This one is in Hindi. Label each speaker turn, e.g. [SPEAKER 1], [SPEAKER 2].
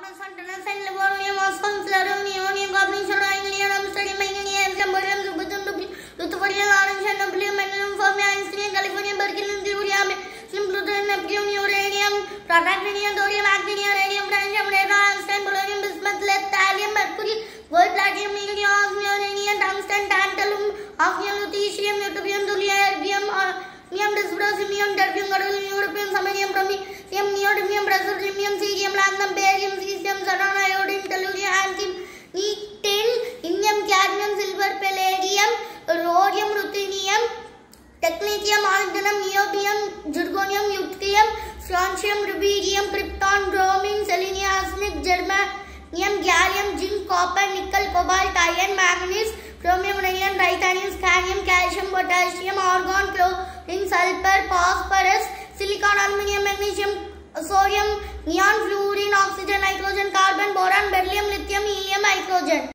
[SPEAKER 1] प्रोटैक्टिनियम thorium actinium radium francium radon आर्सेन polonium bismuth lead thallium mercury gold platinum नीलियम osmium rhenium tungsten tantalum osmium lutetium ytterbium thulium erbium osmium dysprosium terbium gadolinium europium samarium ब्रोमियम strontium rubidium krypton bromine selenium arsenic germanium gallium zinc copper nickel cobalt iron manganese chromium नयन राइथानियम scandium calcium potassium argon chlorine sulphur phosphorus silicon aluminium magnesium sodium neon fluorine oxygen nitrogen carbon boron beryllium lithium helium hydrogen